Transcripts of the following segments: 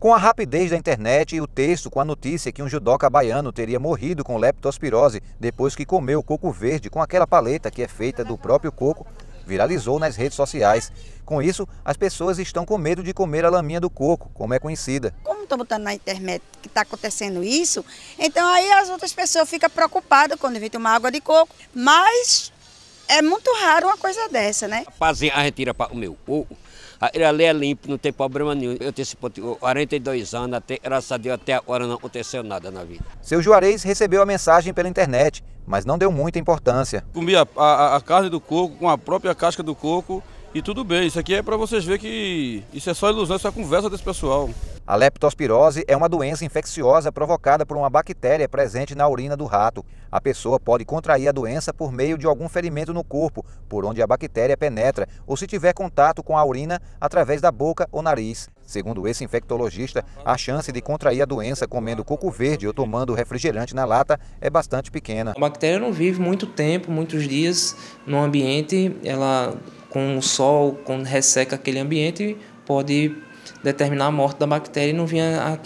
Com a rapidez da internet e o texto com a notícia que um judoca baiano teria morrido com leptospirose depois que comeu coco verde com aquela paleta que é feita do próprio coco, viralizou nas redes sociais. Com isso, as pessoas estão com medo de comer a laminha do coco, como é conhecida. Como estão botando na internet que está acontecendo isso, então aí as outras pessoas ficam preocupadas quando vêm tomar água de coco, mas é muito raro uma coisa dessa, né? Rapazinho, a gente tira para o meu. O, ali é limpo, não tem problema nenhum. Eu tenho esse ponto, 42 anos, até, graças a Deus, até agora não aconteceu nada na vida. Seu Juarez recebeu a mensagem pela internet, mas não deu muita importância. Comi a, a, a carne do coco com a própria casca do coco e tudo bem. Isso aqui é para vocês verem que isso é só ilusão, isso é conversa desse pessoal. A leptospirose é uma doença infecciosa provocada por uma bactéria presente na urina do rato. A pessoa pode contrair a doença por meio de algum ferimento no corpo, por onde a bactéria penetra, ou se tiver contato com a urina através da boca ou nariz. Segundo esse infectologista, a chance de contrair a doença comendo coco verde ou tomando refrigerante na lata é bastante pequena. A bactéria não vive muito tempo, muitos dias no ambiente, ela com o sol, quando resseca aquele ambiente, pode determinar a morte da bactéria e não vinha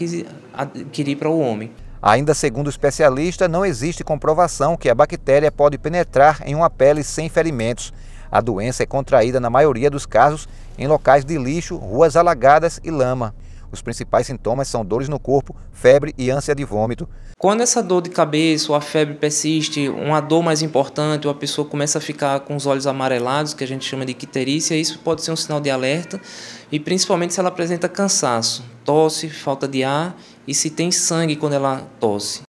adquirir para o homem. Ainda segundo o especialista, não existe comprovação que a bactéria pode penetrar em uma pele sem ferimentos. A doença é contraída na maioria dos casos em locais de lixo, ruas alagadas e lama. Os principais sintomas são dores no corpo, febre e ânsia de vômito. Quando essa dor de cabeça ou a febre persiste, uma dor mais importante, ou a pessoa começa a ficar com os olhos amarelados, que a gente chama de quiterícia, isso pode ser um sinal de alerta, e principalmente se ela apresenta cansaço, tosse, falta de ar e se tem sangue quando ela tosse.